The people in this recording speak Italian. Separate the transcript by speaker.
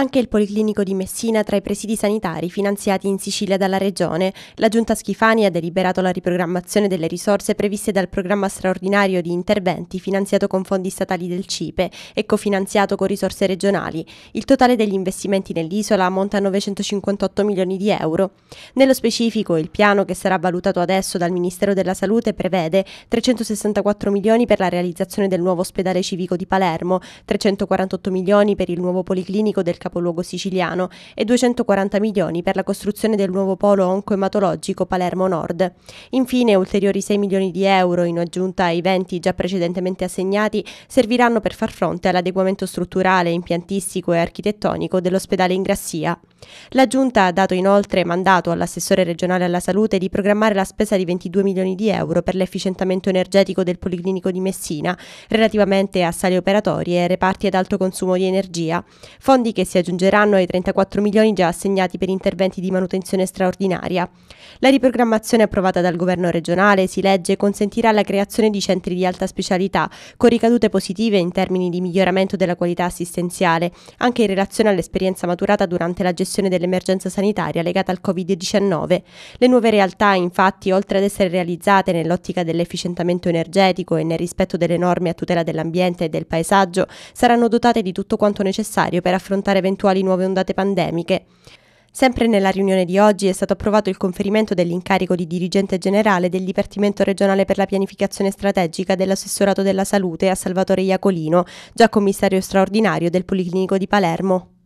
Speaker 1: Anche il Policlinico di Messina tra i presidi sanitari finanziati in Sicilia dalla Regione. La Giunta Schifani ha deliberato la riprogrammazione delle risorse previste dal programma straordinario di interventi finanziato con fondi statali del CIPE e cofinanziato con risorse regionali. Il totale degli investimenti nell'isola ammonta a 958 milioni di euro. Nello specifico, il piano che sarà valutato adesso dal Ministero della Salute prevede 364 milioni per la realizzazione del nuovo ospedale civico di Palermo, 348 milioni per il nuovo policlinico del Capitolo capoluogo siciliano, e 240 milioni per la costruzione del nuovo polo oncoematologico Palermo Nord. Infine, ulteriori 6 milioni di euro, in aggiunta ai 20 già precedentemente assegnati, serviranno per far fronte all'adeguamento strutturale, impiantistico e architettonico dell'ospedale in Grassia. La Giunta ha dato inoltre mandato all'assessore regionale alla salute di programmare la spesa di 22 milioni di euro per l'efficientamento energetico del Policlinico di Messina, relativamente a sali operatorie e reparti ad alto consumo di energia, fondi che si aggiungeranno ai 34 milioni già assegnati per interventi di manutenzione straordinaria. La riprogrammazione approvata dal governo regionale, si legge, consentirà la creazione di centri di alta specialità, con ricadute positive in termini di miglioramento della qualità assistenziale, anche in relazione all'esperienza maturata durante la gestione dell'emergenza sanitaria legata al Covid-19. Le nuove realtà, infatti, oltre ad essere realizzate nell'ottica dell'efficientamento energetico e nel rispetto delle norme a tutela dell'ambiente e del paesaggio, saranno dotate di tutto quanto necessario per affrontare eventuali nuove ondate pandemiche. Sempre nella riunione di oggi è stato approvato il conferimento dell'incarico di dirigente generale del Dipartimento regionale per la pianificazione strategica dell'assessorato della salute a Salvatore Iacolino, già commissario straordinario del Policlinico di Palermo.